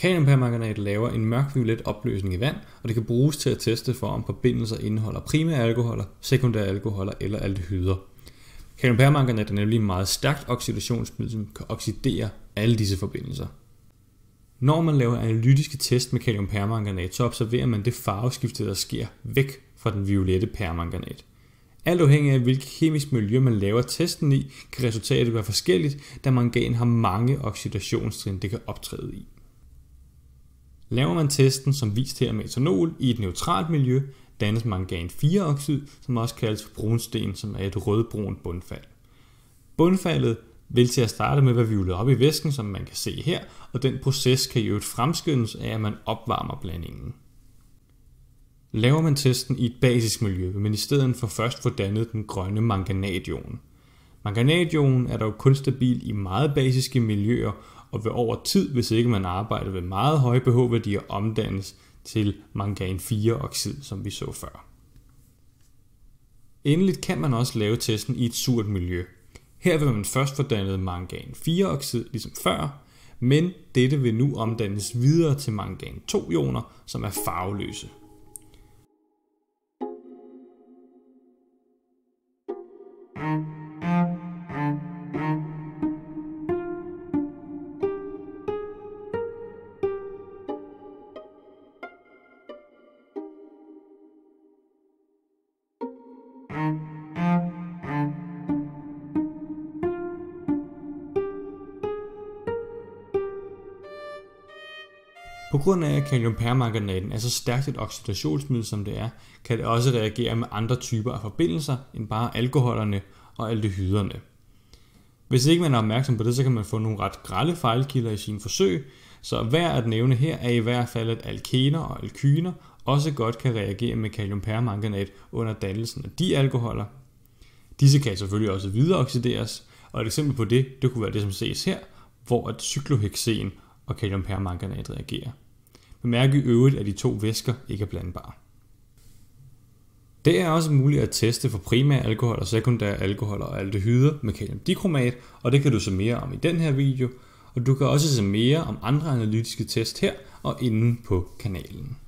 Kaliumpermanganat laver en mørk violet opløsning i vand, og det kan bruges til at teste for, om forbindelser indeholder primære alkoholer, sekundære alkoholer eller aldehyder. Kaliumpermanganat er nemlig en meget stærkt oxidationsmiddel, som kan oxidere alle disse forbindelser. Når man laver analytiske test med kaliumpermanganat, så observerer man det farveskifte, der sker væk fra den violette permanganat. Alt afhængig af hvilket kemisk miljø man laver testen i, kan resultatet være forskelligt, da mangan har mange oxidationstrin, det kan optræde i. Laver man testen som vist her med etanol i et neutralt miljø, dannes mangan 4-oxid, som også kaldes for brunsten, som er et rødbrunt bundfald. Bundfaldet vil til at starte med være hvivlet op i væsken, som man kan se her, og den proces kan i øvrigt fremskyndes af, at man opvarmer blandingen. Laver man testen i et basisk miljø, vil man i stedet for først få dannet den grønne manganation. Manganadion er dog kun stabil i meget basiske miljøer, og vil over tid, hvis ikke man arbejder ved meget høje pH-værdier, omdannes til mangan-4-oxid, som vi så før. Endeligt kan man også lave testen i et surt miljø. Her vil man først få dannet mangan-4-oxid ligesom før, men dette vil nu omdannes videre til mangan-2-ioner, som er farveløse. På grund af, at kaliumpermanganaten er så stærkt et oxidationsmiddel, som det er, kan det også reagere med andre typer af forbindelser end bare alkoholerne og aldehyderne. Hvis ikke man er opmærksom på det, så kan man få nogle ret grælde fejlkilder i sine forsøg, så værd at nævne her er i hvert fald, at alkener og alkyner også godt kan reagere med kaliumpermanganat under dannelsen af dialkoholer. Disse kan selvfølgelig også videreoxideres, og et eksempel på det, det kunne være det, som ses her, hvor at cyklohexen og kaliumpermanganat reagerer. Bemærk i øvrigt, at de to væsker ikke er blandbare. Det er også muligt at teste for primære alkohol og sekundære alkohol og aldehyder med kaliumdikromat, og det kan du se mere om i den her video, og du kan også se mere om andre analytiske test her og inde på kanalen.